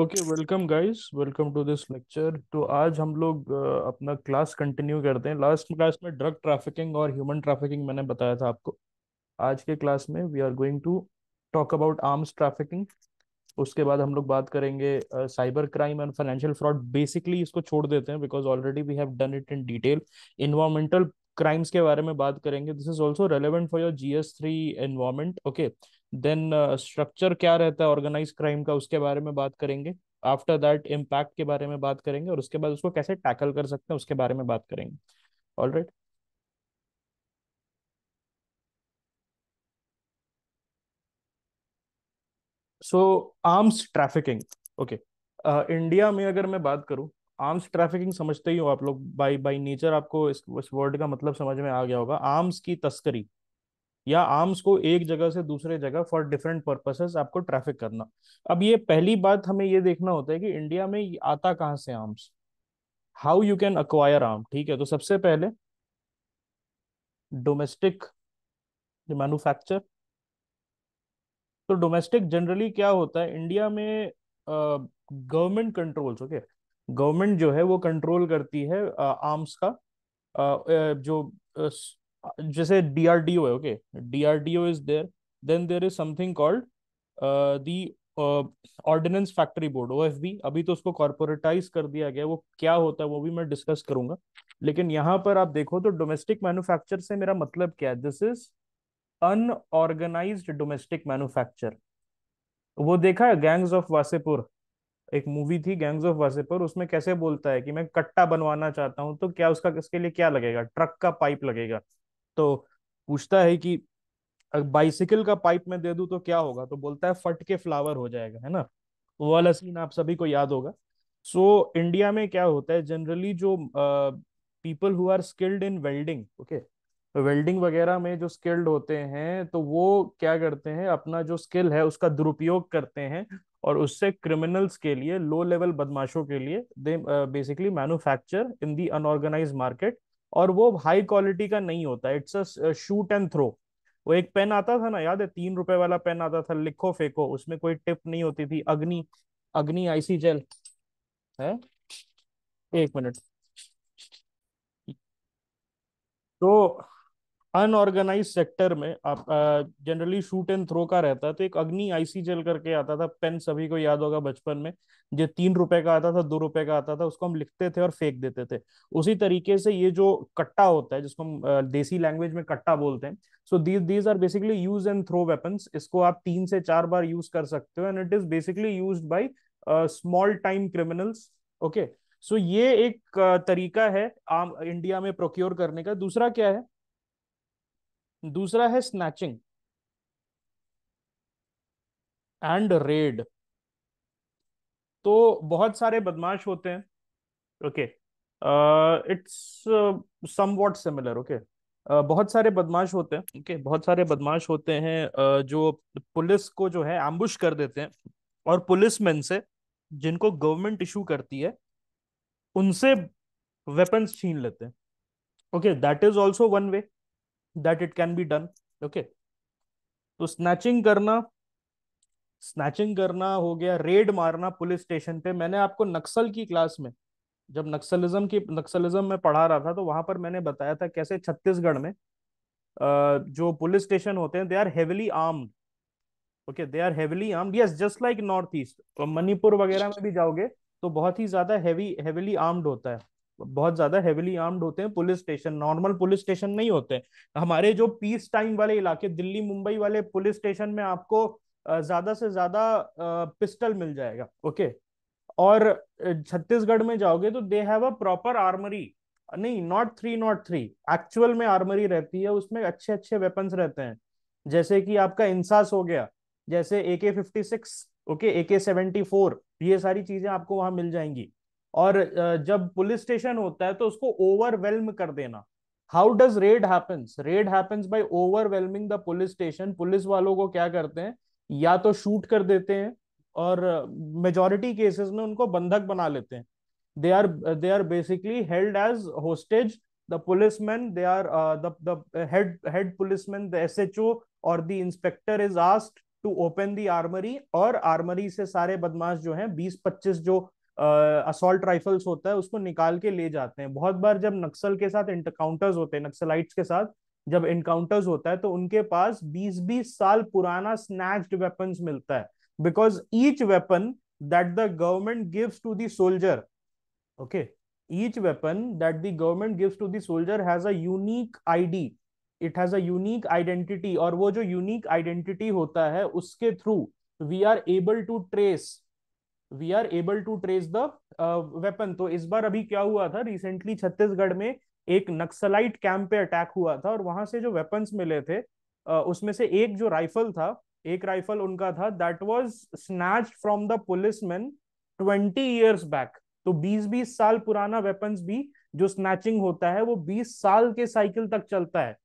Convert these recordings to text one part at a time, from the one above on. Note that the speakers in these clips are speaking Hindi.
Okay welcome guys welcome to this lecture तो आज हम लोग अपना क्लास कंटिन्यू करते हैं लास्ट क्लास में ड्रग ट्रैफिकिंग और ह्यूमन ट्रैफिकिंग मैंने बताया था आपको आज के क्लास में we are going to talk about arms trafficking उसके बाद हम लोग बात करेंगे cyber crime and financial fraud basically इसको छोड़ देते हैं because already we have done it in detail environmental crimes के बारे में बात करेंगे this is also relevant for your G S three environment okay then structure क्या रहता है ऑर्गेनाइज क्राइम का उसके बारे में बात करेंगे आफ्टर दैट इम्पैक्ट के बारे में बात करेंगे और उसके बाद उसको कैसे टैकल कर सकते हैं उसके बारे में बात करेंगे all right right? So arms trafficking okay India में अगर मैं बात करूं आर्म्स ट्रैफिकिंग समझते ही हो आप लोग बाई बाई नेचर आपको इस, इस वर्ड का मतलब समझ में आ गया होगा आर्म्स की तस्करी या आर्म्स को एक जगह से दूसरे जगह फॉर डिफरेंट पर्पसेस आपको ट्रैफिक करना अब ये पहली बात हमें ये देखना होता है कि इंडिया में आता कहाँ से arms how you can acquire arm ठीक है तो सबसे पहले डोमेस्टिक मैनुफैक्चर तो डोमेस्टिक जनरली क्या होता है इंडिया में गवर्नमेंट कंट्रोल्स ओके गवर्नमेंट जो है वो कंट्रोल करती है आर्म्स का जो जैसे डीआरडीओ है okay DRDO is there then there is something called the ordnance factory board ओ अभी तो उसको कॉर्पोरेटाइज कर दिया गया वो क्या होता है वो भी मैं डिस्कस करूंगा लेकिन यहाँ पर आप देखो तो डोमेस्टिक मैन्युफैक्चर से मेरा मतलब क्या है this is unorganised domestic manufacture वो देखा है गैंग्स ऑफ वासेपुर एक मूवी थी गैंग्स ऑफ वासेपुर उसमें कैसे बोलता है कि मैं कट्टा बनवाना चाहता हूँ तो क्या उसका इसके लिए क्या लगेगा ट्रक का पाइप लगेगा तो पूछता है कि बाइसिकल का पाइप में दे दूं तो क्या होगा तो बोलता है फट के फ्लावर हो जाएगा है ना वो वाला सीन आप सभी को याद होगा सो so, इंडिया में क्या होता है जनरली जो people who are skilled in welding okay welding वगैरह में जो स्किल्ड होते हैं तो वो क्या करते हैं अपना जो स्किल है उसका दुरुपयोग करते हैं और उससे क्रिमिनल्स के लिए लो लेवल बदमाशों के लिए they basically manufacture in the unorganised market और वो हाई क्वालिटी का नहीं होता it's a shoot and throw वो एक पेन आता था ना याद है तीन रुपए वाला पेन आता था लिखो फेंको उसमें कोई टिप नहीं होती थी अग्नि अग्नि आईसी जेल है एक मिनट तो अनऑर्गेनाइज सेक्टर में आप जनरली शूट एंड थ्रो का रहता है तो एक अग्नि आईसी जेल करके आता था पेन सभी को याद होगा बचपन में जो तीन रुपए का आता था दो रुपए का आता था उसको हम लिखते थे और फेंक देते थे उसी तरीके से ये जो कट्टा होता है जिसको हम देसी लैंग्वेज में कट्टा बोलते हैं so these these are basically use and throw weapons इसको आप तीन से चार बार यूज कर सकते हो and it is basically use by small time criminals okay so ये एक तरीका है आम इंडिया में प्रोक्योर करने का दूसरा क्या है दूसरा है स्नैचिंग एंड रेड तो बहुत सारे बदमाश होते हैं okay it's somewhat similar okay बहुत सारे बदमाश होते हैं ओके okay, बहुत सारे बदमाश होते हैं uh, जो पुलिस को जो है एम्बुश कर देते हैं और पुलिस मैन से जिनको गवर्नमेंट इशू करती है उनसे वेपन्स छीन लेते हैं okay that is also one way that it can be done okay तो स्नैचिंग करना स्नैचिंग करना हो गया रेड मारना पुलिस स्टेशन पे मैंने आपको नक्सल की क्लास में जब नक्सलिज्म की नक्सलिज्म में पढ़ा रहा था तो वहां पर मैंने बताया था कैसे छत्तीसगढ़ में जो पुलिस स्टेशन होते हैं they are heavily armed okay they are heavily armed yes just like north east Manipur वगैरह में भी जाओगे तो बहुत ही ज्यादा हेवी हेविली आर्म्ड होता है बहुत ज्यादा हेविली आर्म्ड होते हैं police station normal police station नहीं होते हमारे जो पीस टाइम वाले इलाके दिल्ली मुंबई वाले पुलिस स्टेशन में आपको ज्यादा से ज्यादा पिस्टल मिल जाएगा ओके और छत्तीसगढ़ में जाओगे तो they have a proper armoury नहीं not three not three actual में आर्मरी रहती है उसमें अच्छे अच्छे वेपन्स रहते हैं जैसे कि आपका इंसास हो गया जैसे ए के फिफ्टी सिक्स ओके ए के सेवेंटी फोर ये सारी चीजें आपको वहां मिल जाएंगी और जब पुलिस स्टेशन होता है तो उसको ओवरवेलम कर देना how does raid happens raid happens by overwhelming the police station police वालों को क्या करते हैं या तो शूट कर देते हैं और मेजोरिटी केसेस में उनको बंधक बना लेते हैं they are they are basically held as hostage the policeman they are the head policeman the ओ और the inspector is asked to open the armoury और आर्मरी से सारे बदमाश जो हैं बीस पच्चीस जो असॉल्ट राइफल्स होता है उसको निकाल के ले जाते हैं बहुत बार जब नक्सल के साथ इनकाउंटर्स होते हैं नक्सलाइट्स के साथ जब इनकाउंटर्स होता है तो उनके पास 20-20 साल पुराना स्नैच्ड वेपन्स मिलता है because each weapon that the government gives to the soldier okay each weapon that the government gives to the soldier soldier has a unique id it has a और वो जो यूनिक आइडेंटिटी होता है उसके through we are able to trace we are able to trace the weapon तो इस बार अभी क्या हुआ था रिसेंटली छत्तीसगढ़ में एक नक्सलाइट कैंप पे अटैक हुआ था और वहां से जो वेपन्स मिले थे uh, उसमें से एक जो राइफल था एक राइफल उनका था that was snatch from the policeman twenty years back तो बीस बीस साल पुराना वेपन्स भी जो स्नैचिंग होता है वो बीस साल के साइकिल तक चलता है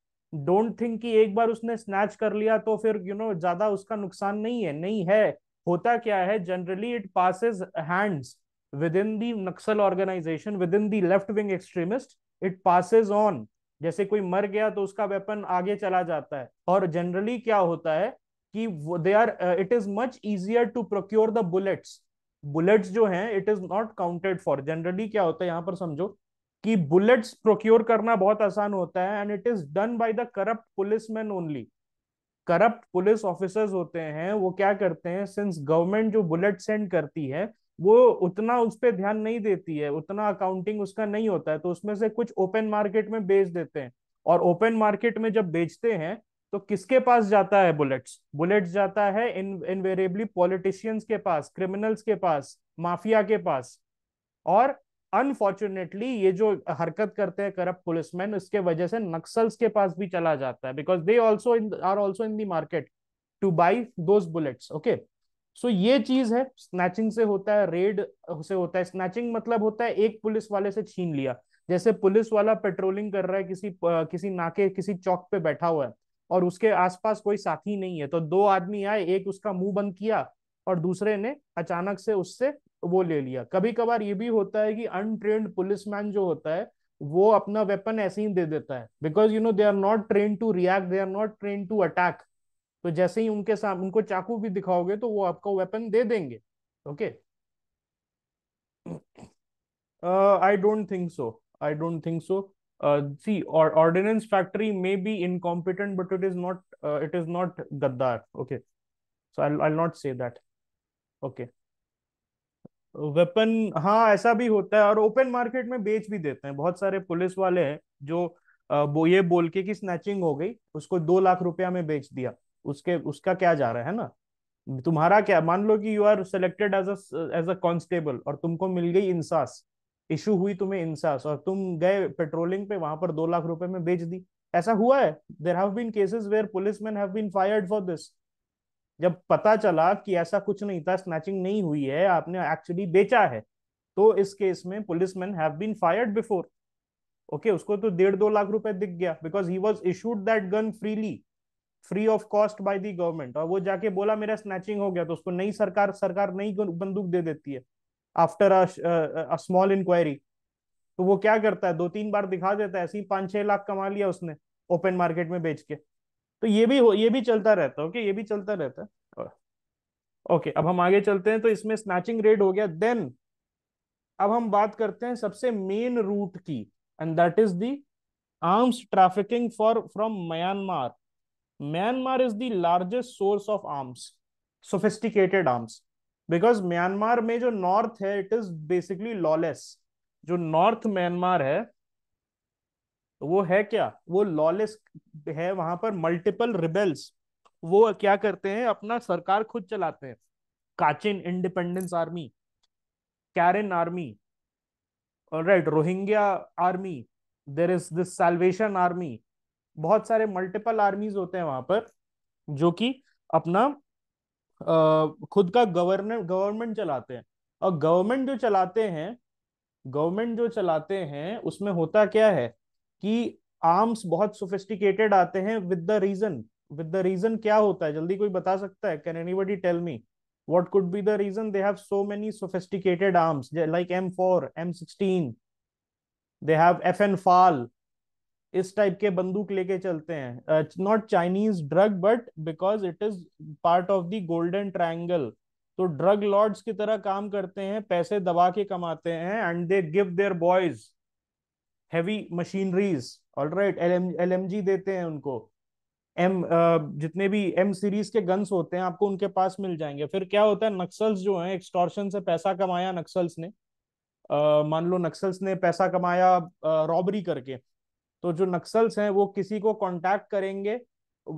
डोंट थिंक कि एक बार उसने स्नैच कर लिया तो फिर यू you नो know, ज्यादा उसका नुकसान नहीं है नहीं है होता क्या है generally it passes hands within the Naxal organisation within the left wing extremist it passes on जैसे कोई मर गया तो उसका वेपन आगे चला जाता है और जनरली क्या होता है कि they are it is much easier to procure the bullets bullets जो हैं it is not counted for generally क्या होता है यहाँ पर समझो कि बुलेट्स प्रोक्योर करना बहुत आसान होता है and it is done by the corrupt policeman only corrupt police officers होते हैं वो क्या करते हैं सिंस गवर्नमेंट जो बुलेट सेंड करती है वो उतना उस पर ध्यान नहीं देती है उतना अकाउंटिंग उसका नहीं होता है तो उसमें से कुछ ओपन मार्केट में बेच देते हैं और ओपन मार्केट में जब बेचते हैं तो किसके पास जाता है बुलेट्स बुलेट्स जाता है इन इनवेरेबली पॉलिटिशियंस के पास क्रिमिनल्स के पास माफिया के पास और अनफॉर्चुनेटली ये जो हरकत करते हैं करप्ट पुलिसमैन इसके वजह से नक्सल्स के पास भी चला जाता है because they also in are also in the market to buy those bullets okay so ये चीज है स्नैचिंग से होता है रेड से होता है स्नैचिंग मतलब होता है एक पुलिस वाले से छीन लिया जैसे पुलिस वाला पेट्रोलिंग कर रहा है किसी किसी नाके किसी चौक पे बैठा हुआ है और उसके आसपास कोई साथी नहीं है तो दो आदमी आए एक उसका मुंह बंद किया और दूसरे ने अचानक से उससे वो ले लिया कभी कभार ये भी होता है कि अनट्रेंड पुलिसमैन जो होता है वो अपना वेपन ऐसे ही दे देता है because you know they are not train to react they are not train to attack तो जैसे ही उनके सामने उनको चाकू भी दिखाओगे तो वो आपका वेपन दे देंगे okay I don't think so I don't think so see ordnance factory may be incompetent but it is not it is not गद्दार okay so I I not say that okay weapon हाँ ऐसा भी होता है और ओपन मार्केट में बेच भी देते हैं बहुत सारे पुलिस वाले हैं जो वो ये बोल के कि स्नैचिंग हो गई उसको दो लाख रुपया में बेच दिया उसके उसका क्या जा रहा है ना तुम्हारा क्या मान लो कि you are selected as as a constable और तुमको मिल गई इंसास इशू हुई तुम्हें इंसास और तुम गए पेट्रोलिंग पे वहां पर दो लाख रुपए में बेच दी ऐसा हुआ है there have been cases where policeman have been fired for this जब पता चला कि ऐसा कुछ नहीं था स्नैचिंग नहीं हुई है आपने एक्चुअली बेचा है तो इस केस में policeman have been fired before okay उसको तो डेढ़ दो लाख रुपए दिख गया because he was issued that gun freely free of cost by the government और वो जाके बोला मेरा स्नैचिंग हो गया तो उसको नई सरकार सरकार नई बंदूक दे देती है आफ्टर अ स्मॉल इंक्वायरी तो वो क्या करता है दो तीन बार दिखा देता है ऐसे ही पांच छह लाख कमा लिया उसने ओपन मार्केट में बेच के तो ये भी हो ये भी चलता रहता है ओके ये भी चलता रहता है ओके अब हम आगे चलते हैं तो इसमें स्नैचिंग रेट हो गया देन अब हम बात करते हैं सबसे मेन रूट की and that is the arms trafficking for from Myanmar Myanmar is the largest source of arms sophisticated arms because Myanmar में जो नॉर्थ है इट इज बेसिकली लॉलेस जो नॉर्थ म्यांमार है तो वो है क्या वो लॉलेस है वहां पर मल्टीपल रिबेल्स वो क्या करते हैं अपना सरकार खुद चलाते हैं Kachin Independence Army Karen Army right Rohingya Army there is this Salvation Army बहुत सारे मल्टीपल आर्मीज होते हैं वहां पर जो कि अपना आ, खुद का गवर्नर गवर्नमेंट चलाते हैं और गवर्नमेंट जो चलाते हैं गवर्नमेंट जो चलाते हैं उसमें होता क्या है कि आर्म्स बहुत सोफिस्टिकेटेड आते हैं with the region with the region क्या होता है जल्दी कोई बता सकता है can anybody tell me could be the reason they have so many sophisticated arms like M four M sixteen they have F N FAL इस टाइप के बंदूक लेके चलते हैं not Chinese drug but because it is part of the golden triangle तो ड्रग लॉर्ड्स की तरह काम करते हैं पैसे दबा के कमाते हैं and they give their boys heavy machineries all right alright LMG देते हैं उनको एम जितने भी एम सीरीज के गन्स होते हैं आपको उनके पास मिल जाएंगे फिर क्या होता है नक्सल्स जो है एक्सटॉर्शन से पैसा कमाया नक्सल्स ने मान लो नक्सल्स ने पैसा कमाया रॉबरी करके तो जो नक्सल्स हैं वो किसी को कांटेक्ट करेंगे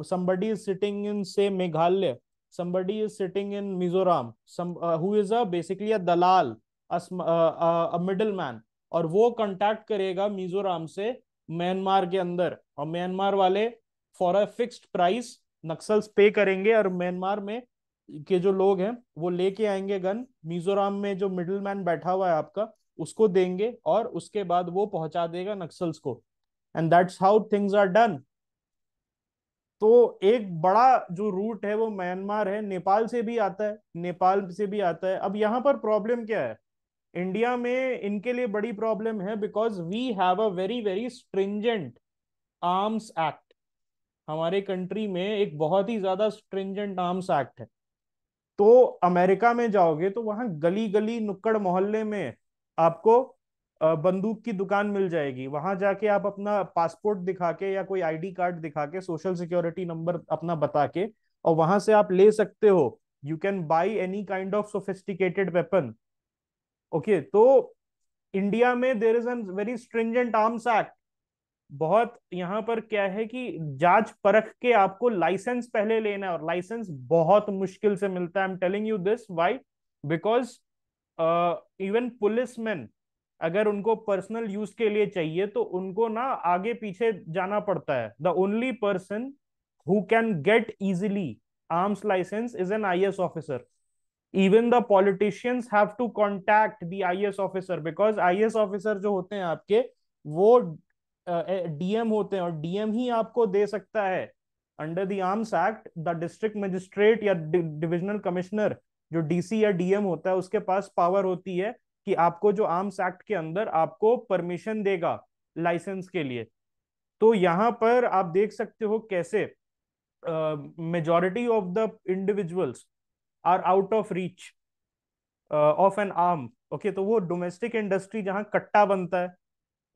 somebody is sitting in say meghalaya somebody is sitting in mizoram some uh, who is a basically a dalal a, uh, a middleman और वो कॉन्टेक्ट करेगा मिजोराम से म्यांमार के अंदर और म्यांमार वाले for a fixed price Naxals pay करेंगे और म्यांमार में के जो लोग हैं वो लेके आएंगे गन मिजोराम में जो मिडिल मैन बैठा हुआ है आपका उसको देंगे और उसके बाद वो पहुंचा देगा नक्सल्स को and that's how things are done तो एक बड़ा जो रूट है वो म्यांमार है नेपाल से भी आता है नेपाल से भी आता है अब यहाँ पर प्रॉब्लम क्या है इंडिया में इनके लिए बड़ी प्रॉब्लम है because we have a very very stringent arms act हमारे कंट्री में एक बहुत ही ज्यादा स्ट्रिंजेंट आर्म्स एक्ट है तो अमेरिका में जाओगे तो वहां गली गली नुक्कड़ मोहल्ले में आपको बंदूक की दुकान मिल जाएगी वहां जाके आप अपना पासपोर्ट दिखा के या कोई आईडी कार्ड दिखा के सोशल सिक्योरिटी नंबर अपना बता के और वहां से आप ले सकते हो you can buy any kind of sophisticated weapon okay तो इंडिया में there is an very stringent arms act बहुत यहां पर क्या है कि जांच परख के आपको लाइसेंस पहले लेना है और लाइसेंस बहुत मुश्किल से मिलता है I am telling you this why because even policeman अगर उनको पर्सनल यूज के लिए चाहिए तो उनको ना आगे पीछे जाना पड़ता है the only person who can get easily arms licence is an I officer even the politicians have to contact I S officer because S officer जो होते हैं आपके वो डीएम uh, होते हैं और डीएम ही आपको दे सकता है under the arms act the district magistrate या डिविजनल कमिश्नर जो डीसी या डीएम होता है उसके पास पावर होती है कि आपको जो आर्म्स एक्ट के अंदर आपको परमिशन देगा लाइसेंस के लिए तो यहाँ पर आप देख सकते हो कैसे majority of the individuals are out of reach of an arm okay तो वो डोमेस्टिक इंडस्ट्री जहां कट्टा बनता है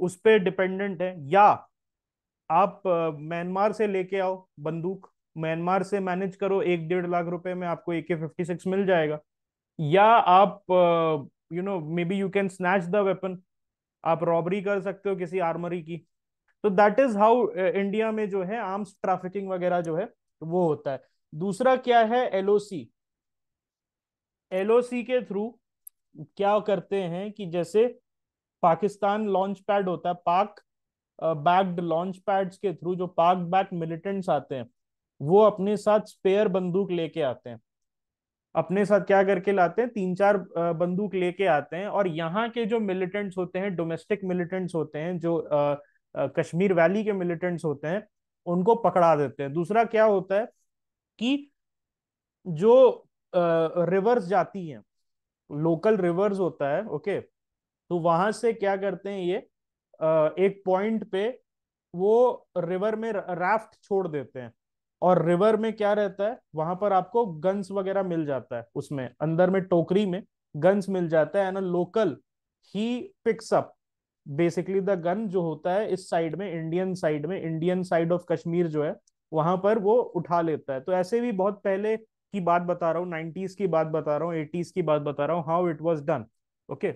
उस पर डिपेंडेंट है या आप म्यांमार uh, से लेके आओ बंदूक म्यांमार से मैनेज करो एक डेढ़ लाख रुपए में आपको ए के फिफ्टी सिक्स मिल जाएगा या आप you know may be you can snatch the weapon आप रॉबरी कर सकते हो किसी आर्मरी की तो दैट इज हाउ इंडिया में जो है आर्म्स ट्रैफिकिंग वगैरह जो है वो होता है दूसरा क्या है एलओसी एलओसी के थ्रू क्या करते हैं कि जैसे पाकिस्तान लॉन्च पैड होता है पाक बैग्ड लॉन्च पैड्स के थ्रू जो पाक बैक मिलिटेंट्स आते हैं वो अपने साथ स्पेयर बंदूक लेके आते हैं अपने साथ क्या करके लाते हैं तीन चार बंदूक लेके आते हैं और यहाँ के जो मिलिटेंट्स होते हैं डोमेस्टिक मिलिटेंट्स होते हैं जो आ, आ, कश्मीर वैली के मिलिटेंट्स होते हैं उनको पकड़ा देते हैं दूसरा क्या होता है कि जो रिवर्स जाती हैं लोकल रिवर्स होता है ओके तो वहां से क्या करते हैं ये एक पॉइंट पे वो रिवर में राफ्ट छोड़ देते हैं और रिवर में क्या रहता है वहां पर आपको गन्स वगैरह मिल जाता है उसमें अंदर में टोकरी में गन्स मिल जाता है and local he picks up basically the gun जो होता है इस साइड में इंडियन साइड में इंडियन साइड ऑफ कश्मीर जो है वहां पर वो उठा लेता है तो ऐसे भी बहुत पहले की बात बता रहा हूँ नाइनटीज की बात बता रहा हूँ एटीज की बात बता रहा हूँ how it was done okay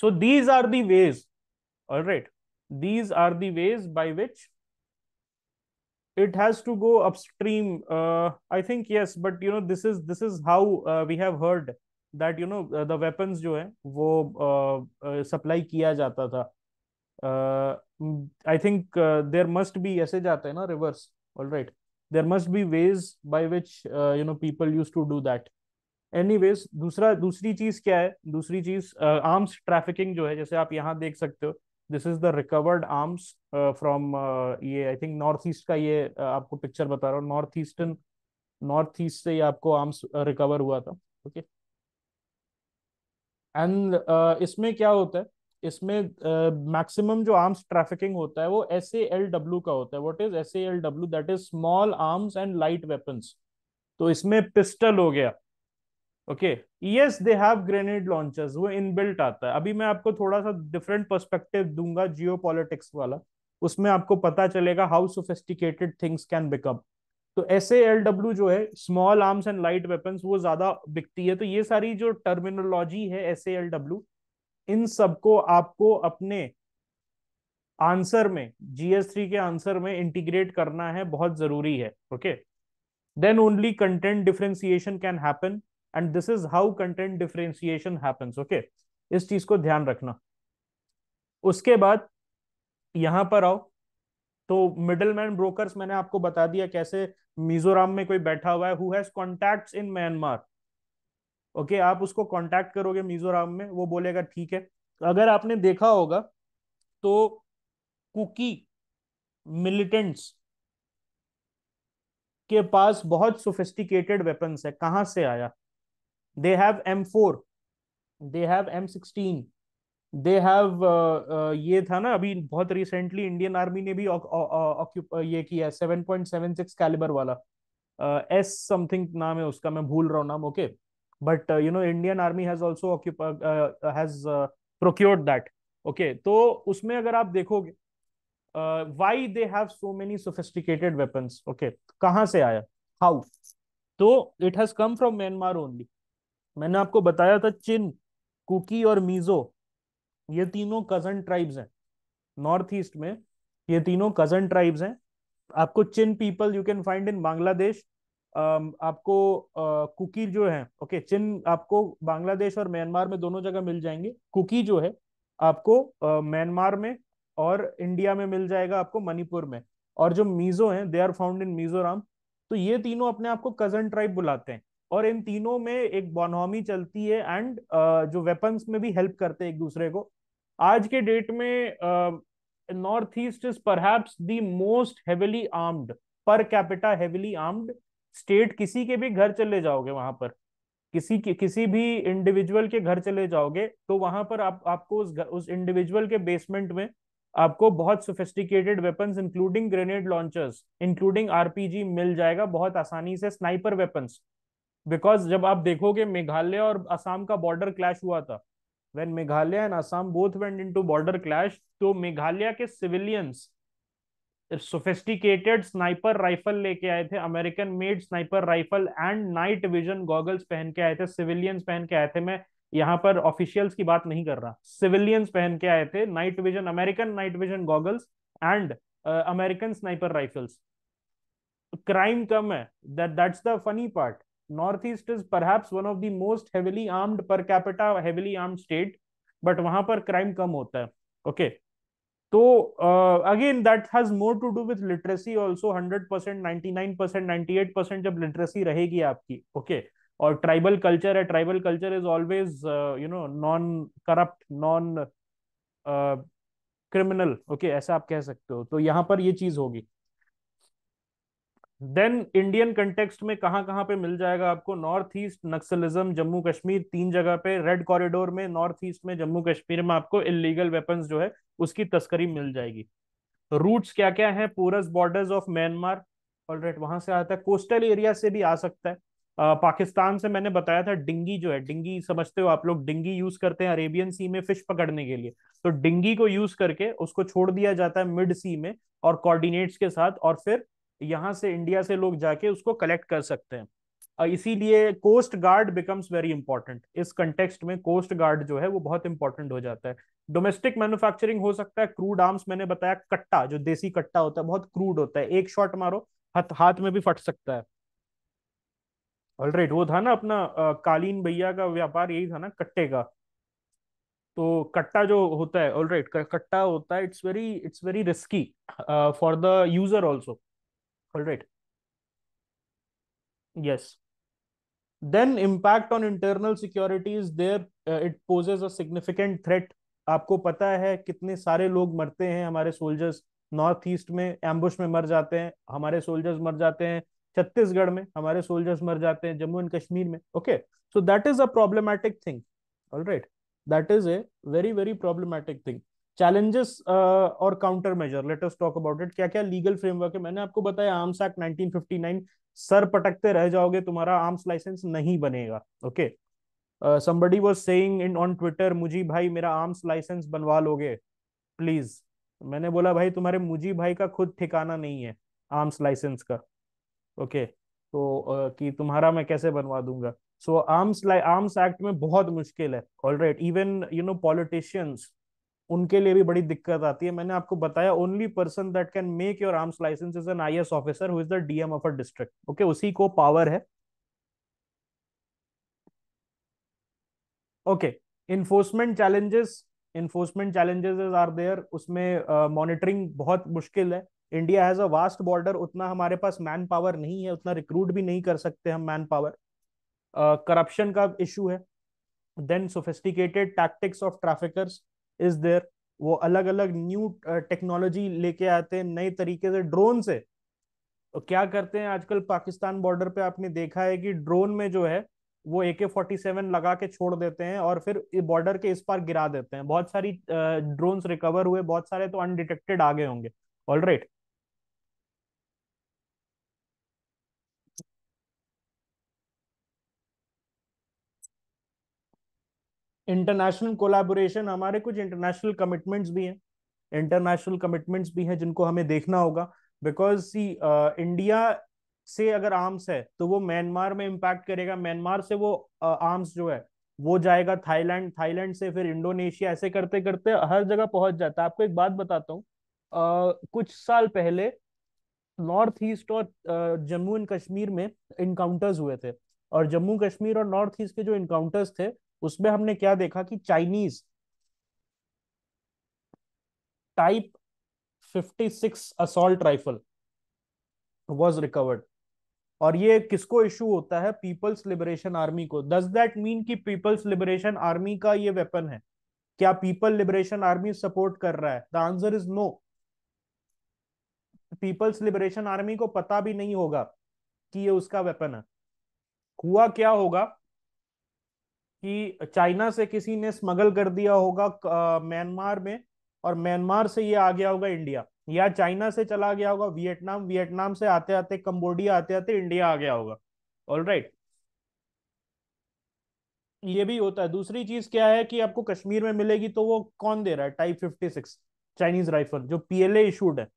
so these are the ways all right these are the ways by which it has to go upstream I think yes but you know this is this is how we have heard that you know the know जो है वो सप्लाई uh, uh, किया जाता था I think there must be ऐसे जाते हैं ना rivers all right there must be ways by which you know people use to do that any ways दूसरा दूसरी चीज क्या है दूसरी चीज आर्म्स ट्रैफिकिंग जो है जैसे आप यहाँ देख सकते हो this is the recovered arms from ये आई थिंक नॉर्थ ईस्ट का ये uh, आपको पिक्चर बता रहा हूँ नॉर्थ ईस्टर्न नॉर्थ ईस्ट से ये आपको आर्म्स रिकवर uh, हुआ था ओके okay? एंड uh, इसमें क्या होता है इसमें मैक्सिमम uh, जो आर्म्स ट्रैफिकिंग होता है वो एस ए एल डब्ल्यू का होता है what is S L W that is small arms and light weapons तो इसमें पिस्टल हो गया okay yes they have grenade launchers वो इनबिल्ट आता है अभी मैं आपको थोड़ा सा डिफरेंट पर्सपेक्टिव दूंगा जियो वाला उसमें आपको पता चलेगा how sophisticated things can become तो एस एल डब्ल्यू जो है small arms and light weapons वो ज्यादा बिकती है तो ये सारी जो टर्मिनोलॉजी है एस एल डब्ल्यू इन सबको आपको अपने आंसर में जीएस थ्री के आंसर में इंटीग्रेट करना है बहुत जरूरी है okay then only content differentiation can happen and this is how content differentiation happens okay इस चीज को ध्यान रखना उसके बाद यहां पर आओ तो मिडल मैन ब्रोकर्स मैंने आपको बता दिया कैसे मिजोराम में कोई बैठा हुआ है who has contact in Myanmar okay आप उसको कांटेक्ट करोगे मिजोराम में वो बोलेगा ठीक है अगर आपने देखा होगा तो कुकी मिलिटेंट्स के पास बहुत सोफिस्टिकेटेड वेपन्स है कहाँ से आया they have M four they have M sixteen they have ये था ना अभी बहुत रिसेंटली इंडियन आर्मी ने भी ये किया seven point seven six calibre वाला एस uh, समथिंग नाम है उसका मैं भूल रहा हूँ नाम okay okay? But you know Indian army has also has procured that okay तो उसमें अगर आप देखोगे why they have so many sophisticated weapons okay कहाँ से आया हाउ तो it has come from Myanmar only मैंने आपको बताया था चिन कुकी और मीजो ये तीनों कजन ट्राइब्स हैं नॉर्थ ईस्ट में ये तीनों कजन ट्राइब्स हैं आपको Chin people you can find in Bangladesh आपको कुकी जो है ओके चिन्ह आपको बांग्लादेश और म्यांमार में दोनों जगह मिल जाएंगे कुकी जो है आपको म्यांमार में और इंडिया में मिल जाएगा आपको मणिपुर में और जो मीजो है they are found in Mizoram तो ये तीनों अपने आप को कजन ट्राइब बुलाते हैं और इन तीनों में एक बॉनहॉमी चलती है एंड जो वेपन्स में भी हेल्प करते हैं एक दूसरे को आज के डेट में north east is perhaps most heavily armed per capita heavily armed state किसी के भी घर चले जाओगे वहां पर किसी के किसी भी इंडिविजुअल के घर चले जाओगे तो वहां पर आप आपको उस उस इंडिविजुअल के बेसमेंट में आपको बहुत sophisticated weapons including grenade launchers including RPG मिल जाएगा बहुत आसानी से स्नाइपर वेपन्स बिकॉज जब आप देखोगे मेघालय और असम का बॉर्डर क्लैश हुआ था when Meghalaya and Assam both went in to border clash तो मेघालय के सिविलियंस सोफेस्टिकेटेड स्नाइपर राइफल लेके आए थे American made sniper rifle and night vision goggles पहन के आए थे सिविलियंस पहन के आए थे मैं यहाँ पर ऑफिशियल्स की बात नहीं कर रहा सिविलियंस पहन के आए थे night vision American night vision goggles and American sniper rifles crime कम है that that's the funny part North east is perhaps one of the most heavily armed per capita heavily armed state but वहां पर क्राइम कम होता है ओके okay. तो again that has more to do with literacy also hundred percent ninety nine percent ninety eight percent जब लिटरेसी रहेगी आपकी ओके okay? और ट्राइबल कल्चर है tribal culture is always you know non corrupt non criminal okay ऐसा आप कह सकते हो तो यहाँ पर ये चीज होगी देन इंडियन कंटेक्स्ट में कहां कहां पे मिल जाएगा आपको नॉर्थ ईस्ट नक्सलिज्म जम्मू कश्मीर तीन जगह पे रेड कॉरिडोर में नॉर्थ ईस्ट में जम्मू कश्मीर में आपको इलीगल वेपन्स जो है उसकी तस्करी मिल जाएगी रूट्स क्या क्या है porous borders of Myanmar alright वहां से आता है कोस्टल एरिया से भी आ सकता है पाकिस्तान से मैंने बताया था डिंगी जो है डिंगी समझते हो आप लोग डिंगी यूज करते हैं अरेबियन सी में फिश पकड़ने के लिए तो डिंगी को यूज करके उसको छोड़ दिया जाता है मिड सी में और कोऑर्डिनेट्स के साथ और फिर यहाँ से इंडिया से लोग जाके उसको कलेक्ट कर सकते हैं इसीलिए coast guard becomes very important इस कंटेक्स्ट में कोस्ट गार्ड जो है वो बहुत इंपॉर्टेंट हो जाता है डोमेस्टिक मैन्युफैक्चरिंग हो सकता है क्रूड आर्म्स मैंने बताया कट्टा जो देसी कट्टा होता है बहुत क्रूड होता है एक शॉट मारो हाथ हाथ में भी फट सकता है ऑलराइट right, वो था ना अपना आ, कालीन भैया का व्यापार यही था ना कट्टे का तो कट्टा जो होता है ऑलराइट right, कट्टा होता है it's very it's very risky for the user also all right yes then impact on internal security is there uh, it poses a significant threat आपको पता है कितने सारे लोग मरते हैं हमारे सोल्जर्स नॉर्थ ईस्ट में एम्बुश में मर जाते हैं हमारे सोल्जर्स मर जाते हैं छत्तीसगढ़ में हमारे सोल्जर्स मर जाते हैं जम्मू एंड कश्मीर में okay so that is a problematic thing all right that is a very very problematic thing challenges और counter measure let us talk about it क्या क्या लीगल फ्रेमवर्क है मैंने आपको बताया आर्म्स एक्ट 1959 सर पटकते रह जाओगे तुम्हारा आर्म्स लाइसेंस नहीं बनेगा okay somebody was saying in on Twitter मुझी भाई मेरा आर्म्स लाइसेंस बनवा लोगे प्लीज मैंने बोला भाई तुम्हारे मुझी भाई का खुद ठिकाना नहीं है आर्म्स लाइसेंस का ओके तो uh, कि तुम्हारा मैं कैसे बनवा दूंगा सो आर्म्स आर्म्स एक्ट में बहुत मुश्किल है alright even you know politicians उनके लिए भी बड़ी दिक्कत आती है मैंने आपको बताया only person that can make your arms licence is an I S officer who is the DM of a district okay उसी को पावर है okay enforcement challenges enforcement challenges are there उसमें मॉनिटरिंग uh, बहुत मुश्किल है India has a vast border उतना हमारे पास मैन पावर नहीं है उतना रिक्रूट भी नहीं कर सकते हम मैन पावर करप्शन का इशू है then sophisticated tactics of traffickers is there वो अलग अलग न्यू टेक्नोलॉजी लेके आते हैं नए तरीके से ड्रोन से तो क्या करते हैं आजकल पाकिस्तान बॉर्डर पे आपने देखा है कि ड्रोन में जो है वो ए के फोर्टी सेवन लगा के छोड़ देते हैं और फिर बॉर्डर के इस पार गिरा देते हैं बहुत सारी ड्रोन्स uh, रिकवर हुए बहुत सारे तो अनडिटेक्टेड आ गए होंगे ऑल राइट इंटरनेशनल कोलैबोरेशन हमारे कुछ इंटरनेशनल कमिटमेंट्स भी हैं इंटरनेशनल कमिटमेंट्स भी हैं जिनको हमें देखना होगा बिकॉज सी इंडिया से अगर आर्म्स है तो वो म्यांमार में इम्पैक्ट करेगा म्यांमार से वो आर्म्स uh, जो है वो जाएगा थाईलैंड थाईलैंड से फिर इंडोनेशिया ऐसे करते करते हर जगह पहुंच जाता है आपको एक बात बताता हूँ uh, कुछ साल पहले नॉर्थ ईस्ट और जम्मू एंड कश्मीर में इनकाउंटर्स हुए थे और जम्मू कश्मीर और नॉर्थ ईस्ट के जो इनकाउंटर्स थे उसमें हमने क्या देखा कि Chinese type 56 assault rifle was recovered और ये किसको इश्यू होता है पीपल्स लिबरेशन आर्मी को डज दैट मीन कि पीपल्स लिबरेशन आर्मी का ये वेपन है क्या पीपल लिबरेशन आर्मी सपोर्ट कर रहा है the answer is no People's Liberation Army को पता भी नहीं होगा कि ये उसका वेपन है हुआ क्या होगा कि चाइना से किसी ने स्मगल कर दिया होगा म्यांमार में और म्यांमार से ये आ गया होगा इंडिया या चाइना से चला गया होगा वियतनाम वियतनाम से आते आते कंबोडिया आते आते इंडिया आ गया होगा ऑल राइट ये भी होता है दूसरी चीज क्या है कि आपको कश्मीर में मिलेगी तो वो कौन दे रहा है type fifty six Chinese rifle जो पीएलए इशूड है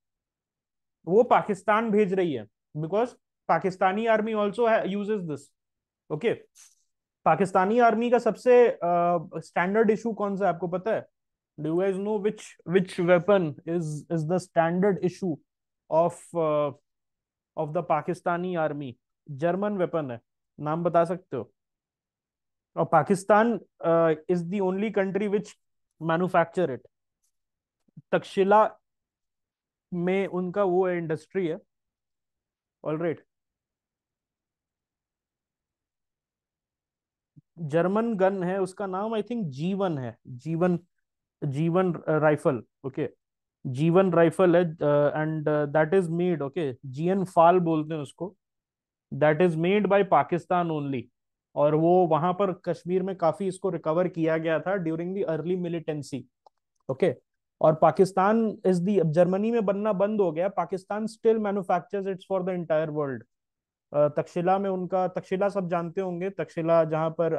वो पाकिस्तान भेज रही है because Pakistani army also use this okay Pakistani army का सबसे स्टैंडर्ड इशू कौन सा है आपको पता है do you guys know which which weapon is is the standard issue of of the Pakistani army German weapon है नाम बता सकते हो और Pakistan is the only country which manufacture it Takshashila में उनका वो इंडस्ट्री है ऑल राइट जर्मन गन है उसका नाम आई थिंक जीवन है जीवन जीवन राइफल ओके जीवन राइफल है and that is made okay जीएन फाल बोलते हैं उसको that is made by Pakistan only और वो वहां पर कश्मीर में काफी इसको रिकवर किया गया था during the early militancy okay और पाकिस्तान इज दी जर्मनी में बनना बंद हो गया Pakistan still manufacture it's for the entire world Takshashila में उनका तक्षशिला सब जानते होंगे तक्षशिला जहाँ पर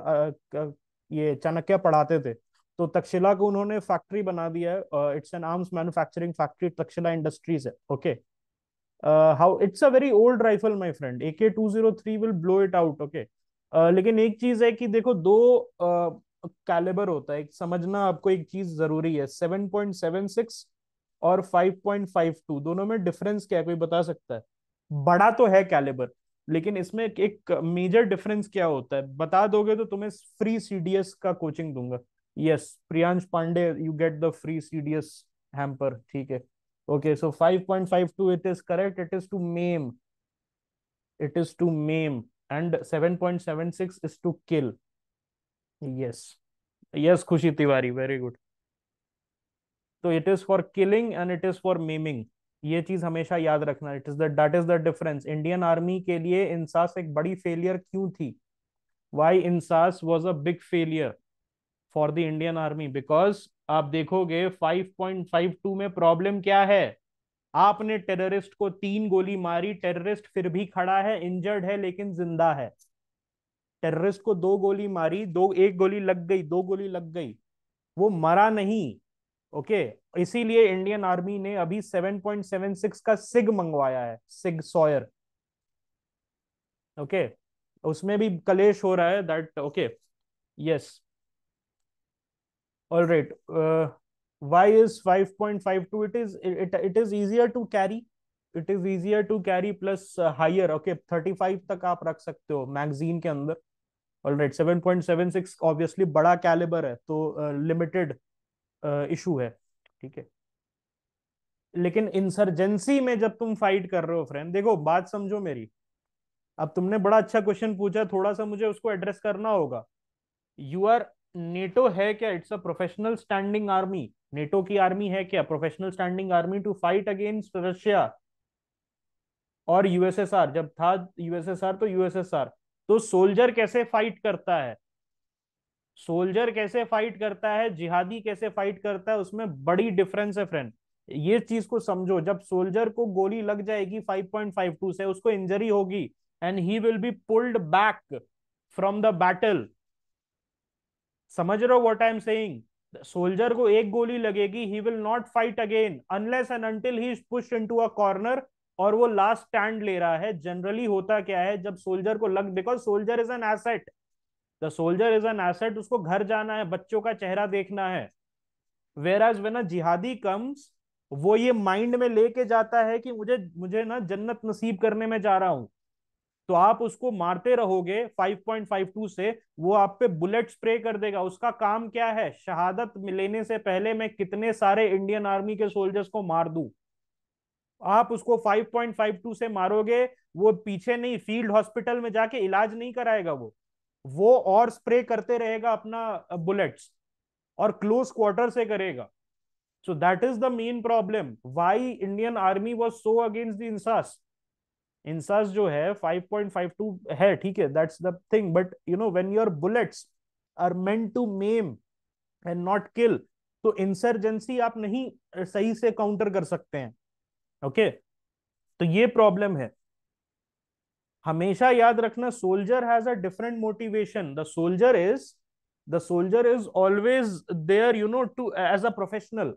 ये चाणक्य पढ़ाते थे तो तक्षशिला को उन्होंने फैक्ट्री बना दिया है it's an arms manufacturing factory Takshashila Industries है okay how it's a very old rifle my friend A K two zero three will blow it out okay लेकिन एक चीज है कि देखो दो कैलेबर uh, होता है एक समझना आपको एक चीज जरूरी है सेवन पॉइंट सेवन सिक्स और फाइव पॉइंट फाइव टू दोनों में डिफरेंस क्या है कोई बता सकता है बड़ा तो है कैलेबर लेकिन इसमें एक मेजर डिफरेंस क्या होता है बता दोगे तो तुम्हें फ्री सीडीएस का कोचिंग दूंगा yes Priyansh Pandey you get the free CDS hamper ठीक है okay so five five point two it is correct it is to maim it is to maim and seven seven point six is to kill yes yes Khushi Tiwari very good तो it is for killing and it is for maiming ये चीज हमेशा याद रखना it is the that is the difference Indian army के लिए इंसास एक बड़ी फेलियर क्यों थी why INSAS was a big failure for the Indian army because आप देखोगे 5.52 में प्रॉब्लम क्या है आपने टेररिस्ट को तीन गोली मारी टेररिस्ट फिर भी खड़ा है इंजर्ड है लेकिन जिंदा है टेररिस्ट को दो गोली मारी दो एक गोली लग गई दो गोली लग गई वो मरा नहीं ओके okay, इसीलिए इंडियन आर्मी ने अभी 7.76 का सिग मंगवाया है सिग सॉयर ओके okay, उसमें भी कलेश हो रहा है that okay yes all right why is 5.52 it is it is easier to carry it is easier to carry plus higher okay 35 तक आप रख सकते हो मैगजीन के अंदर all right seven point seven six obviously बड़ा कैलिबर है तो लिमिटेड uh, इशू है ठीक है लेकिन इंसर्जेंसी में जब तुम फाइट कर रहे हो फ्रेंड देखो बात समझो मेरी अब तुमने बड़ा अच्छा क्वेश्चन पूछा थोड़ा सा मुझे उसको एड्रेस करना होगा यू आर नेटो है क्या it's a professional standing army NATO की आर्मी है क्या professional standing army to fight against Russia और यूएसएसआर जब था यूएसएसआर तो यूएसएसआर तो सोल्जर कैसे फाइट करता है सोल्जर कैसे फाइट करता है जिहादी कैसे फाइट करता है उसमें बड़ी डिफरेंस है फ्रेंड ये चीज को समझो जब सोल्जर को गोली लग जाएगी 5.52 से उसको इंजरी होगी and he will be pulled back from the battle समझ रहे हो what I am saying soldier को एक गोली लगेगी he will not fight again unless and he is pushed into a corner और वो लास्ट स्टैंड ले रहा है जनरली होता क्या है जब सोल्जर को लग because soldier is an asset the soldier is an asset उसको घर जाना है बच्चों का चेहरा देखना है वेर एज वे ना जिहादी कम्स वो ये माइंड में लेके जाता है कि मुझे मुझे ना जन्नत नसीब करने में जा रहा हूं तो आप उसको मारते रहोगे 5.52 से वो आप पे बुलेट स्प्रे कर देगा उसका काम क्या है शहादत लेने से पहले मैं कितने सारे इंडियन आर्मी के सोल्जर्स को मार दू आप उसको 5.52 से मारोगे वो पीछे नहीं फील्ड हॉस्पिटल में जाके इलाज नहीं कराएगा वो वो और स्प्रे करते रहेगा अपना बुलेट्स और क्लोज क्वार्टर से करेगा so that is the main problem why Indian army was so against the INSAS INSAS जो है 5.52 है ठीक है that's the thing but you know when your bullets are meant to maim and not kill तो इंसर्जेंसी आप नहीं सही से काउंटर कर सकते हैं ओके okay? तो ये प्रॉब्लम है हमेशा याद रखना soldier has a different motivation the soldier is the soldier is always there you know to as a professional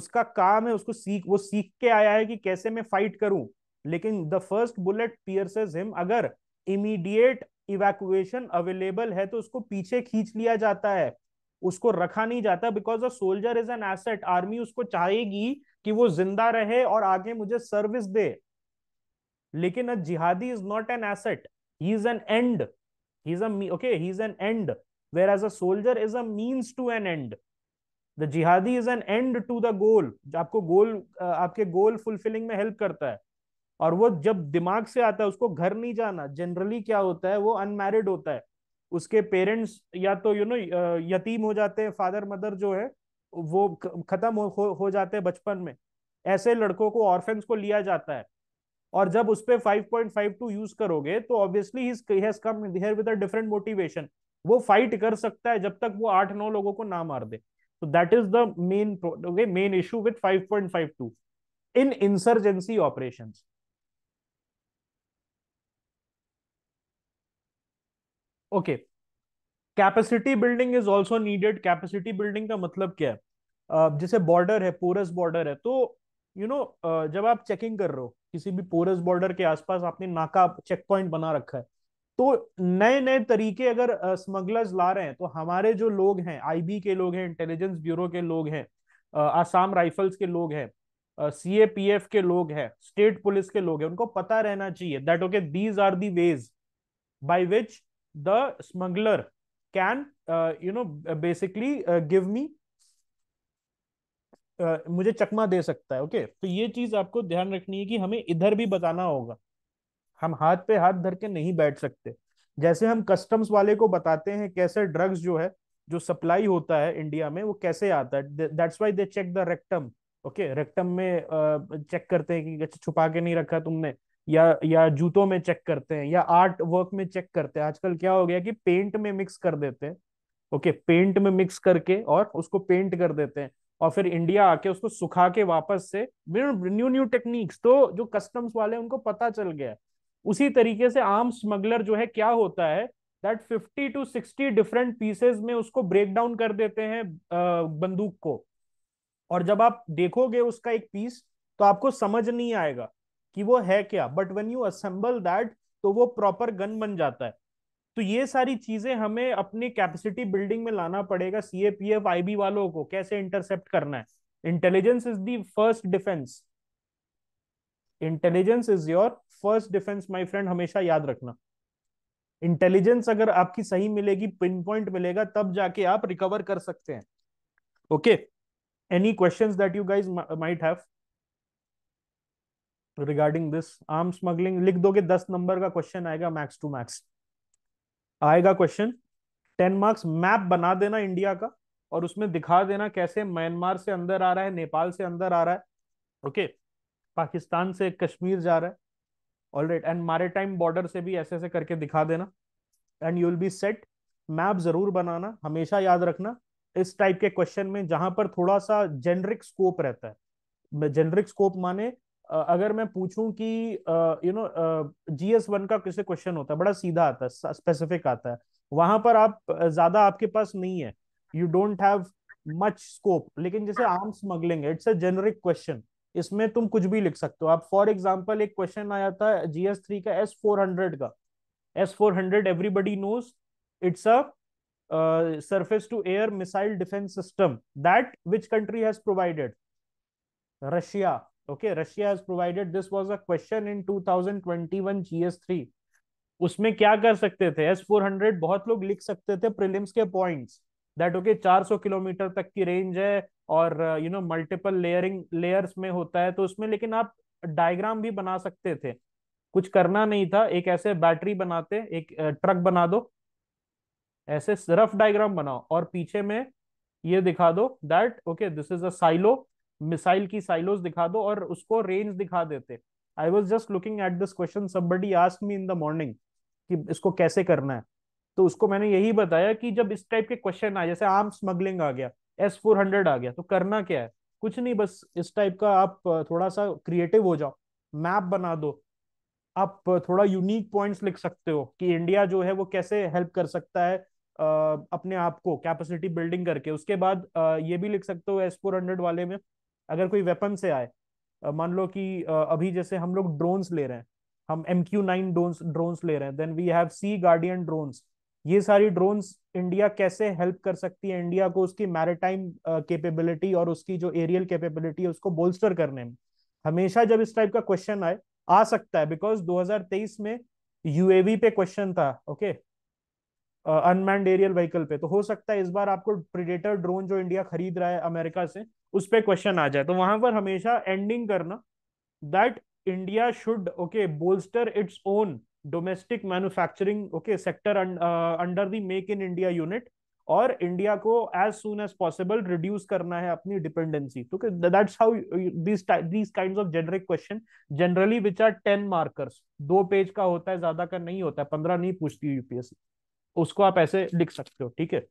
उसका काम है उसको सीख वो सीख के आया है कि कैसे मैं फाइट करूं लेकिन the first bullet pierces him अगर इमीडिएट इवैक्यूएशन अवेलेबल है तो उसको पीछे खींच लिया जाता है उसको रखा नहीं जाता because a soldier is an asset army उसको चाहेगी कि वो जिंदा रहे और आगे मुझे सर्विस दे लेकिन a jihadi is not an asset he is an end he is okay he is an end whereas a soldier is a means to an end the jihadi is an end to the goal आपको गोल आपके गोल फुलफिलिंग में हेल्प करता है और वो जब दिमाग से आता है उसको घर नहीं जाना जनरली क्या होता है वो अनमैरिड होता है उसके पेरेंट्स या तो यू you नो know, यतीम हो जाते हैं फादर मदर जो है वो खत्म हो, हो जाते हैं बचपन में ऐसे लड़कों को ऑर्फेंस को लिया जाता है और जब उस पर five point five two use करोगे तो ऑब्वियसली विद डिफरेंट मोटिवेशन वो फाइट कर सकता है जब तक वो आठ नौ लोगों को ना मार दे तो that is the main main issue with to in insurgency operation okay capacity building is also needed capacity building का मतलब क्या है uh, जैसे बॉर्डर है पोरस बॉर्डर है तो यू नो जब आप चेकिंग कर रहे हो किसी भी पोरस बॉर्डर के आसपास आपने नाका चेक पॉइंट बना रखा है तो नए नए तरीके अगर स्मगलर्स ला रहे हैं तो हमारे जो लोग हैं आईबी के लोग हैं इंटेलिजेंस ब्यूरो के लोग हैं आसाम राइफल्स के लोग हैं सी ए पी एफ के लोग हैं स्टेट पुलिस के लोग हैं उनको पता रहना चाहिए that okay these are the ways by which the smuggler can you know basically give me मुझे चकमा दे सकता है ओके तो ये चीज आपको ध्यान रखनी है कि हमें इधर भी बताना होगा हम हाथ पे हाथ धर के नहीं बैठ सकते जैसे हम कस्टम्स वाले को बताते हैं कैसे ड्रग्स जो है जो सप्लाई होता है इंडिया में वो कैसे आता है that's why they check the rectum okay rectum में चेक करते हैं कि अच्छा छुपा के नहीं रखा तुमने या या जूतों में चेक करते हैं या आर्ट वर्क में चेक करते हैं आजकल क्या हो गया कि पेंट में मिक्स कर देते हैं ओके पेंट में मिक्स करके और उसको पेंट कर देते हैं और फिर इंडिया आके उसको सुखा के वापस से न्यू न्यू टेक्निक्स तो जो कस्टम्स वाले उनको पता चल गया उसी तरीके से आम स्मगलर जो है क्या होता है that fifty two sixty different pieces में उसको ब्रेक डाउन कर देते हैं बंदूक को और जब आप देखोगे उसका एक पीस तो आपको समझ नहीं आएगा कि वो है क्या but when you assemble that तो वो प्रॉपर गन बन जाता है तो ये सारी चीजें हमें अपनी कैपेसिटी बिल्डिंग में लाना पड़ेगा सीएपीएफ आईबी वालों को कैसे इंटरसेप्ट करना है intelligence is the first defence intelligence is your first defence my friend हमेशा याद रखना इंटेलिजेंस अगर आपकी सही मिलेगी पिन पॉइंट मिलेगा तब जाके आप रिकवर कर सकते हैं okay any question that you guys might have regarding this arm smuggling लिख दोगे दस नंबर का क्वेश्चन आएगा मैक्स टू मैक्स आएगा क्वेश्चन टेन मार्क्स मैप बना देना इंडिया का और उसमें दिखा देना कैसे म्यांमार से अंदर आ रहा है नेपाल से अंदर आ रहा है ओके पाकिस्तान से कश्मीर जा रहा है all right and maritime border से भी ऐसे ऐसे करके दिखा देना and you will be set map जरूर बनाना हमेशा याद रखना इस टाइप के क्वेश्चन में जहां पर थोड़ा सा जेनरिक स्कोप रहता है जेनरिक स्कोप माने अगर मैं पूछूं कि यू नो जीएस वन का किसे क्वेश्चन होता है बड़ा सीधा आता है स्पेसिफिक आता है वहां पर आप ज्यादा आपके पास नहीं है you don't have much scope लेकिन जैसे arm smuggling it's a generic question इसमें तुम कुछ भी लिख सकते हो आप फॉर एग्जाम्पल एक क्वेश्चन आया था जीएस थ्री का एस फोर हंड्रेड का S four hundred everybody knows it's a surface to air missile defence system that which country has provided Russia okay russia has provided this was a question in 2021 gs3 उसमें क्या कर सकते थे एस फोर हंड्रेड बहुत लोग लिख सकते थे प्रीलिम्स के पॉइंट्स दैट ओके 400 किलोमीटर तक की रेंज है और you know multiple layering layers में होता है तो उसमें लेकिन आप डायग्राम भी बना सकते थे कुछ करना नहीं था एक ऐसे बैटरी बनाते एक ट्रक uh, बना दो ऐसे रफ डायग्राम बनाओ और पीछे में ये दिखा दो that okay this is a silo missile की साइलोज दिखा दो और उसको रेंज दिखा देते I was just looking at this question buddy ask me in the morning कि इसको कैसे करना है तो उसको मैंने यही बताया कि जब इस टाइप के क्वेश्चन आए जैसे आर्म स्मगलिंग आ गया एस फोर हंड्रेड आ गया तो करना क्या है कुछ नहीं बस इस टाइप का आप थोड़ा सा क्रिएटिव हो जाओ मैप बना दो आप थोड़ा यूनिक पॉइंट्स लिख सकते हो कि इंडिया जो है वो कैसे हेल्प कर सकता है अपने आप को कैपेसिटी बिल्डिंग करके उसके बाद ये भी लिख सकते हो एस फोर हंड्रेड वाले में अगर कोई वेपन से आए मान लो कि अभी जैसे हम लोग ड्रोन्स ले रहे हैं हम M Q nine drones drones ले रहे हैं then we have sea Guardian drones ये सारी ड्रोन्स इंडिया कैसे हेल्प कर सकती है इंडिया को उसकी मैरिटाइम कैपेबिलिटी और उसकी जो एरियल कैपेबिलिटी है उसको बोल्स्टर करने में हमेशा जब इस टाइप का क्वेश्चन आए आ सकता है बिकॉज 2023 में यूएवी पे क्वेश्चन था ओके अनमैंड एरियल व्हीकल पे तो हो सकता है इस बार आपको प्रिडेटर ड्रोन जो इंडिया खरीद रहा है अमेरिका से उस पर क्वेश्चन आ जाए तो वहां पर हमेशा एंडिंग करना that India should okay bolster its own domestic manufacturing okay sector under the make in India unit और इंडिया को as soon as possible reduce करना है अपनी डिपेंडेंसी तो that's how this kinds of generic question generally which are ten markers दो पेज का होता है ज्यादा का नहीं होता है पंद्रह नहीं पूछती यूपीएससी उसको आप ऐसे लिख सकते हो ठीक है